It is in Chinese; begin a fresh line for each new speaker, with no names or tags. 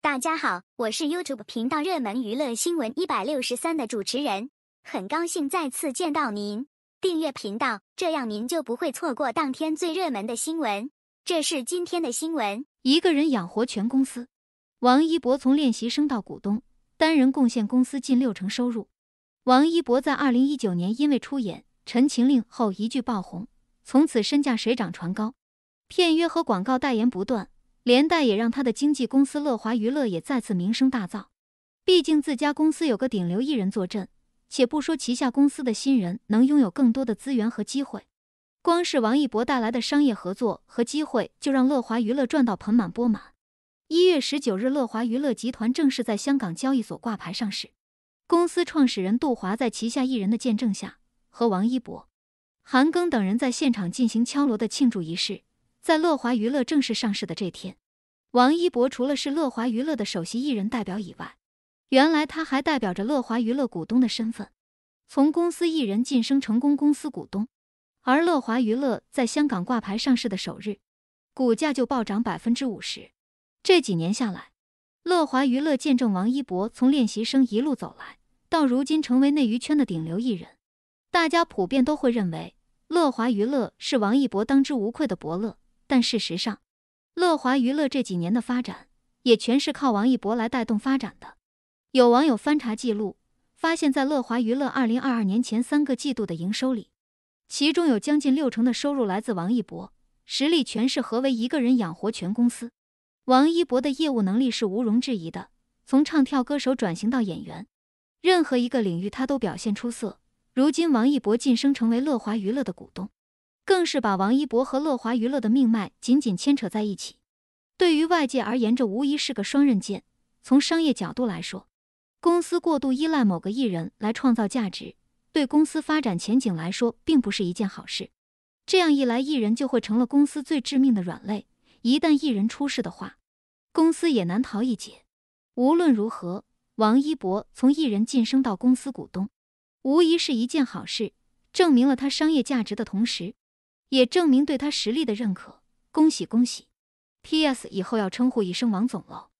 大家好，我是 YouTube 频道热门娱乐新闻一百六十三的主持人，很高兴再次见到您。订阅频道，这样您就不会错过当天最热门的新闻。这是今天的新闻：一个人养活全公司，王一博从练习生到股东，单人贡献公司近六成收入。王一博在二零一九年因为出演《陈情令》后一句爆红，从此身价水涨船高，片约和广告代言不断。连带也让他的经纪公司乐华娱乐也再次名声大噪。毕竟自家公司有个顶流艺人坐镇，且不说旗下公司的新人能拥有更多的资源和机会，光是王一博带来的商业合作和机会，就让乐华娱乐赚到盆满钵满。一月十九日，乐华娱乐集团正式在香港交易所挂牌上市。公司创始人杜华在旗下艺人的见证下，和王一博、韩庚等人在现场进行敲锣的庆祝仪式。在乐华娱乐正式上市的这天，王一博除了是乐华娱乐的首席艺人代表以外，原来他还代表着乐华娱乐股东的身份。从公司艺人晋升成功公司股东，而乐华娱乐在香港挂牌上市的首日，股价就暴涨百分之五十。这几年下来，乐华娱乐见证王一博从练习生一路走来到如今成为内娱圈的顶流艺人，大家普遍都会认为乐华娱乐是王一博当之无愧的伯乐。但事实上，乐华娱乐这几年的发展也全是靠王一博来带动发展的。有网友翻查记录，发现，在乐华娱乐二零二二年前三个季度的营收里，其中有将近六成的收入来自王一博，实力全是何为一个人养活全公司。王一博的业务能力是毋庸置疑的，从唱跳歌手转型到演员，任何一个领域他都表现出色。如今，王一博晋升成为乐华娱乐的股东。更是把王一博和乐华娱乐的命脉紧紧牵扯在一起。对于外界而言，这无疑是个双刃剑。从商业角度来说，公司过度依赖某个艺人来创造价值，对公司发展前景来说并不是一件好事。这样一来，艺人就会成了公司最致命的软肋。一旦艺人出事的话，公司也难逃一劫。无论如何，王一博从艺人晋升到公司股东，无疑是一件好事，证明了他商业价值的同时。也证明对他实力的认可，恭喜恭喜！P.S. 以后要称呼一声王总喽。